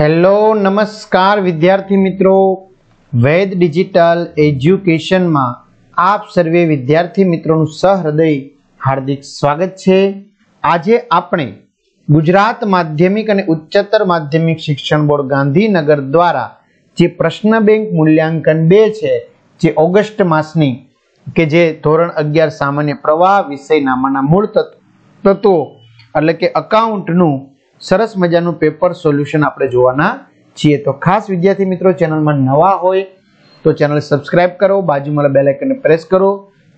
hello નમસ્કાર વિદ્યાર્થી મિત્રો વૈદ ડિજિટલ એજ્યુકેશનમાં આપ સર્વે વિદ્યાર્થી મિત્રોનું સહૃદય હાર્દિક સ્વાગત છે આજે આપણે ગુજરાત માધ્યમિક અને ઉચ્ચતર માધ્યમિક શિક્ષણ બોર્ડ ગાંધીનગર દ્વારા જે પ્રશ્ન બેંક મૂલ્યાંકન બે છે જે ઓગસ્ટ માસની કે જે ધોરણ અગિયાર સામાન્ય પ્રવાહ વિષયનામાના મૂળ તત્વો એટલે કે અકાઉન્ટનું સરસ મજાનું પેપર સોલ્યુશન આપણે જોવાના છીએ તો ખાસ વિદ્યાર્થી મિત્રો ચેનલમાં નવા હોય તો ચેનલ સબસ્ક્રાઇબ કરો બાજુમાં બેલ આઇકનને પ્રેસ કરો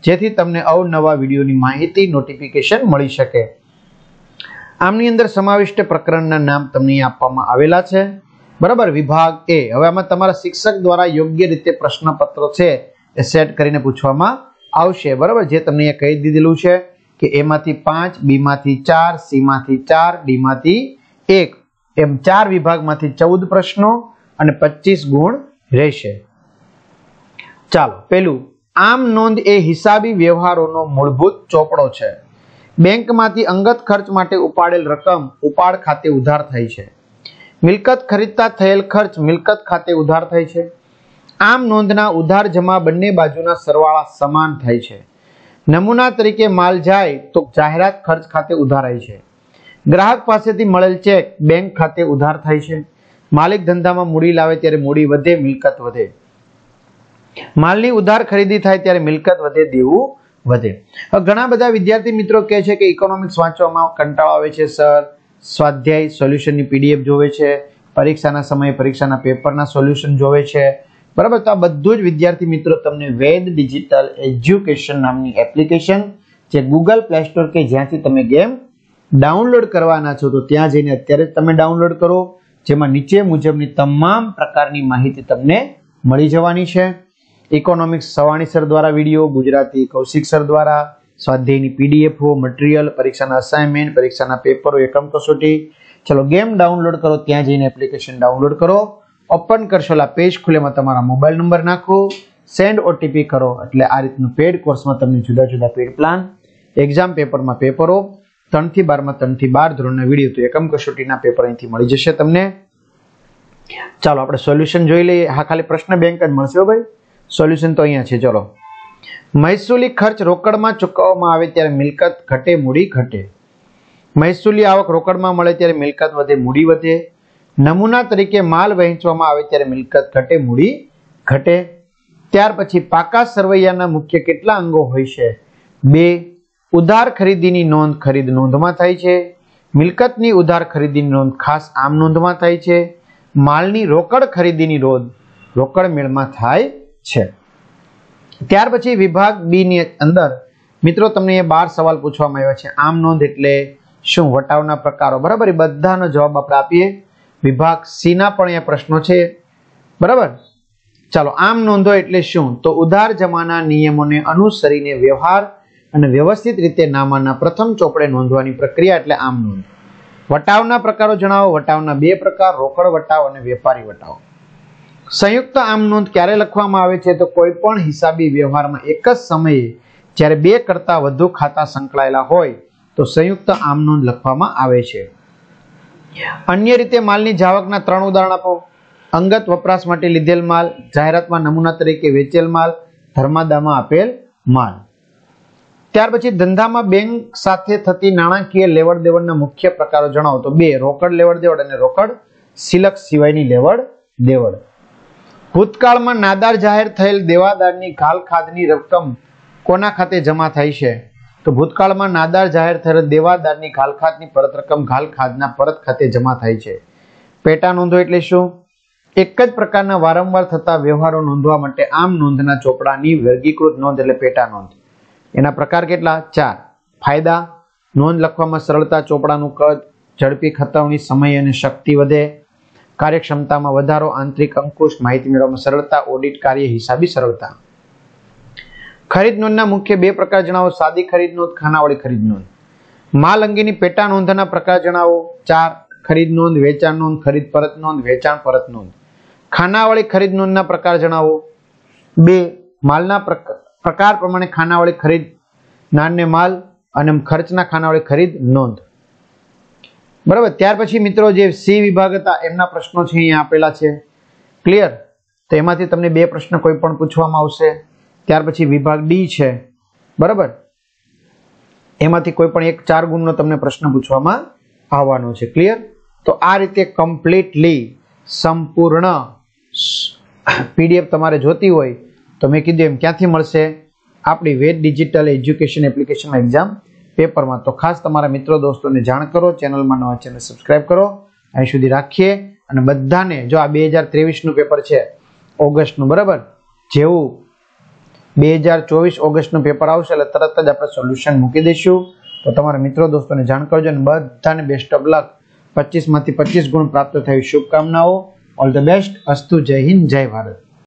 જેથી તમને અવનવા વિડીયોની માહિતી નોટિફિકેશન મળી શકે આમની અંદર સમાવિષ્ટ પ્રકરણના નામ તમને આપવામાં આવેલા છે બરાબર વિભાગ એ હવે આમાં તમારા શિક્ષક દ્વારા યોગ્ય રીતે પ્રશ્નપત્રો છે એ સેટ કરીને પૂછવામાં આવશે બરાબર જે તમને કહી દીધેલું છે કે એમાંથી પાંચ બીમાંથી ચાર સીમાંથી ચાર ડીમાંથી એક એમ ચાર વિભાગમાંથી ચૌદ પ્રશ્નો અને પચીસ ગુણ રહેશે ચાલો પેલું આમ નોંધ એ હિસાબી વ્યવહારોનો મૂળભૂત ચોપડો છે બેંકમાંથી અંગત ખર્ચ માટે ઉપાડેલ રકમ ઉપાડ ખાતે ઉધાર થઈ છે મિલકત ખરીદતા થયેલ ખર્ચ મિલકત ખાતે ઉધાર થાય છે આમ નોંધના ઉધાર જમા બંને બાજુના સરવાળા સમાન થાય છે નમૂના તરીકે માલ જાય તો જાહેરાત ખર્ચ ખાતે ઉધારાય છે ગ્રાહક પાસેથી મળેલ ચેક બેંક ખાતે ઉધાર થાય છે માલિક ધંધામાં મૂડી લાવે ત્યારે મૂડી વધે મિલકત વધે માલની ઉધાર ખરીદી થાય ત્યારે મિલકત વધે દેવું વધે ઘણા બધા વિદ્યાર્થી મિત્રો કહે છે કે ઇકોનોમિક્સ વાંચવામાં કંટાળો આવે છે સર સ્વાધ્યાય સોલ્યુશનની પીડીએફ જોવે છે પરીક્ષાના સમયે પરીક્ષાના પેપરના સોલ્યુશન જોવે છે બરાબર તો આ બધું જ વિદ્યાર્થી મિત્રો તમને વેદ ડિજિટલ એજ્યુકેશન નામની એપ્લિકેશન જે ગૂગલ પ્લે સ્ટોર કે જ્યાંથી તમે ગેમ ડાઉનલોડ કરવાના છો તો ત્યાં જઈને અત્યારે તમે ડાઉનલોડ કરો જેમાં નીચે મુજબની તમામ પ્રકારની માહિતી તમને મળી જવાની છે ઇકોનોમિક્સ સવાણી સર દ્વારા વિડીયો ગુજરાતી કૌશિક સર દ્વારા સ્વાધ્યાયની પીડીએફઓ મટીરિયલ પરીક્ષાના અસાઇનમેન્ટ પરીક્ષાના પેપરો એકમ કસોટી ચલો ગેમ ડાઉનલોડ કરો ત્યાં જઈને એપ્લિકેશન ડાઉનલોડ કરો ઓપન કરશો એટલે પેજ ખુલેમાં તમારા મોબાઈલ નંબર નાખો સેન્ડ ઓટીપી કરો એટલે આ રીતનું પેડ કોર્સમાં તમને જુદા જુદા પેડ પ્લાન એક્ઝામ પેપરમાં પેપરો ત્રણથી બારમાં ત્રણથી બાર ધોરણના વિડીયો તો એકમ કસોટીના પેપર અહીંથી મળી જશે તમને ચાલો આપણે સોલ્યુશન જોઈ લઈએ હા ખાલી પ્રશ્ન બેંક જ મળશે ભાઈ સોલ્યુશન તો અહીંયા છે ચલો મહેસૂલી ખર્ચ રોકડમાં ચૂકવવામાં આવે ત્યારે મિલકત ઘટે મૂડી ઘટે મહેસૂલી આવક રોકડમાં મળે ત્યારે મિલકત વધે મૂડી વધે નમૂના તરીકે માલ વહેંચવામાં આવે ત્યારે મિલકત ઘટે મૂડી ઘટે ત્યાર પછી પાકા સરવૈયાના મુખ્ય કેટલા અંગો હોય છે બે ઉધાર ખરીદીની નોંધ ખરીદ નોંધમાં થાય છે મિલકતની ઉધાર ખરીદીની નોંધ ખાસ આમ નોંધમાં થાય છે માલની રોકડ ખરીદીની નોંધ રોકડ મેળમાં થાય છે ત્યાર પછી વિભાગ બી ની અંદર મિત્રો તમને એ બાર સવાલ પૂછવામાં આવ્યા છે આમ નોંધ એટલે શું વટાવના પ્રકારો બરાબર એ બધાનો જવાબ આપણે આપીએ વિભાગ સીના પણ અહીંયા પ્રશ્નો છે બરાબર ચાલો આમ નોંધો એટલે શું તો ઉધાર જમાના નિયમોને અનુસરીને વ્યવહાર અને વ્યવસ્થિત રીતે નામાના પ્રથમ ચોપડે નોંધવાની પ્રક્રિયા એટલે આમ નોંધ વટાવના પ્રકારો જણાવો વટાવના બે પ્રકાર રોકડ વટાવ અને વેપારી વટાવ સંયુક્ત આમ નોંધ ક્યારે લખવામાં આવે છે તો કોઈ પણ હિસાબી વ્યવહારમાં એક જ સમયે જ્યારે બે કરતાં વધુ ખાતા સંકળાયેલા હોય તો સંયુક્ત આમ નોંધ લખવામાં આવે છે અન્ય રીતે માલની જાવકના ત્રણ ઉદાહરણ આપો અંગત વપરાશ માટે લીધેલ માલ જાહેરાતમાં નમૂના તરીકે વેચેલ માલ ધર્માદામાં આપેલ માલ ત્યાર પછી ધંધામાં બેંક સાથે થતી નાણાકીય લેવડ દેવડના મુખ્ય પ્રકારો જણાવો તો બે રોકડ લેવડ દેવડ અને રોકડ સિલક સિવાયની લેવડ દેવડ ભૂતકાળમાં નાદાર જાહેર થયેલ દેવાદારની ઘાલ ખાધની રકમ કોના ખાતે જમા થાય છે તો ભૂતકાળમાં નાદાર જાહેર થયેલ દેવાદારની ખાલખાતની પરત રકમ ખાલખાતના પરત ખાતે જમા થાય છે પેટા નોંધો એટલે શું એક જ પ્રકારના વારંવાર થતા વ્યવહારો નોંધવા માટે આમ નોંધના ચોપડાની વર્ગીકૃત નોંધ એટલે પેટા નોંધ એના પ્રકાર કેટલા ચાર ફાયદા નોંધ લખવામાં સરળતા ચોપડાનું કદ ઝડપી ખતવણી સમય અને શક્તિ વધે કાર્યક્ષમતામાં વધારો આંતરિક અંકુશ માહિતી મેળવવામાં સરળતા ઓડિટ કાર્ય હિસાબી સરળતા ખરીદ નોંધના મુખ્ય બે પ્રકાર જણાવો સાદી ખરીદ નોંધ ખાનાવાળી ખરીદ નોંધ માલ અંગેની પેટા નોંધના પ્રકાર જણાવો ચાર ખરીદ નોંધ વેચાણ નોંધ ખરીદ પરત નોંધ વેચાણ પરત નોંધ ખાનાવાળી ખરીદ નોંધના પ્રકાર જણાવો બે માલના પ્રકાર પ્રમાણે ખાનાવાળી ખરીદ નાન્ય માલ અને ખર્ચના ખાનાવાળી ખરીદ નોંધ બરાબર ત્યાર પછી મિત્રો જે સી વિભાગ હતા એમના પ્રશ્નો છે અહીંયા આપેલા છે ક્લિયર તો એમાંથી તમને બે પ્રશ્ન કોઈ પણ પૂછવામાં આવશે ત્યાર પછી વિભાગ ડી છે બરાબર એમાંથી કોઈ પણ એક ચાર ગુણનો તમને પ્રશ્ન પૂછવામાં આવવાનો છે ક્લિયર તો આ રીતે કમ્પ્લીટલી સંપૂર્ણ પીડીએફ તમારે જોતી હોય તો મેં કીધું એમ ક્યાંથી મળશે આપણી Ved digital education application exam પેપરમાં તો ખાસ તમારા મિત્રો દોસ્તોને જાણ કરો ચેનલમાં નવા ચેનલ સબસ્ક્રાઇબ કરો અહીં સુધી રાખીએ અને બધાને જો આ બે હજાર ત્રેવીસનું પેપર છે ઓગસ્ટનું બરાબર જેવું બે હજાર ચોવીસ ઓગસ્ટનું પેપર આવશે એટલે તરત જ આપણે સોલ્યુશન મૂકી દઈશું તો તમારા મિત્રો દોસ્તોને જાણ કરજો અને બધાને બેસ્ટ ઓફ લક પચીસમાંથી પચીસ ગુણ પ્રાપ્ત થયું શુભકામનાઓ ઓલ ધ બેસ્ટ અસ્તુ જય હિન્દ જય ભારત